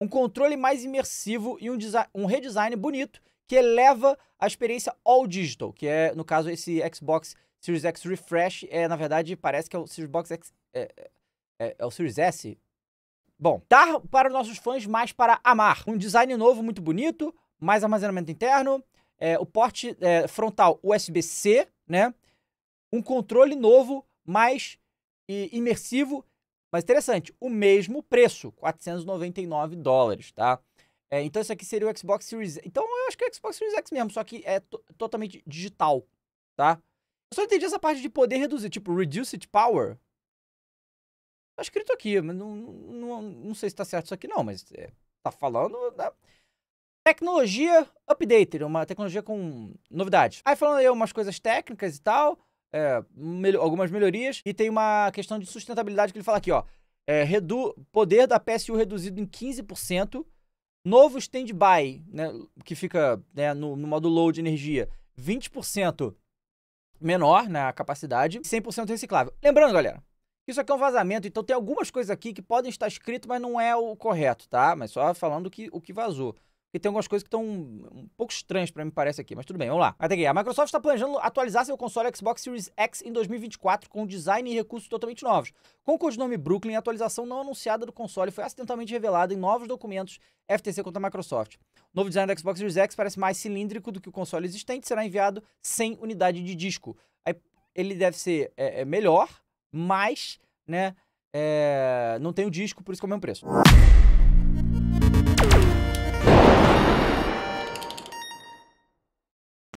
um controle mais imersivo e um, um redesign bonito que eleva a experiência all digital, que é, no caso, esse Xbox Series X Refresh. É, na verdade, parece que é o Series Box X. É, é, é o Series S. Bom, dar para os nossos fãs mais para amar. Um design novo, muito bonito, mais armazenamento interno, é, o porte é, frontal USB-C, né? Um controle novo, mais imersivo mas interessante, o mesmo preço, 499 dólares, tá? É, então isso aqui seria o Xbox Series. Então eu acho que é o Xbox Series X mesmo, só que é totalmente digital, tá? Eu só entendi essa parte de poder reduzir, tipo, reduce it power. Tá escrito aqui, mas não, não, não sei se tá certo isso aqui não, mas é, tá falando da né? tecnologia updated, uma tecnologia com novidades. Aí falando aí umas coisas técnicas e tal, é, algumas melhorias. E tem uma questão de sustentabilidade que ele fala aqui, ó. É, redu poder da PSU reduzido em 15%. Novo stand-by, né, que fica né, no, no modo low de energia, 20% menor na né, capacidade, 100% reciclável. Lembrando, galera, isso aqui é um vazamento, então tem algumas coisas aqui que podem estar escritas, mas não é o correto, tá? Mas só falando que, o que vazou. Porque tem algumas coisas que estão um pouco estranhas para mim, parece aqui, mas tudo bem, vamos lá. aqui. A Microsoft está planejando atualizar seu console Xbox Series X em 2024 com design e recursos totalmente novos. Com o codinome Brooklyn, a atualização não anunciada do console foi acidentalmente revelada em novos documentos FTC contra a Microsoft. O novo design do Xbox Series X parece mais cilíndrico do que o console existente, será enviado sem unidade de disco. Ele deve ser é, é, melhor, mas né, é, não tem o disco, por isso que é o mesmo preço.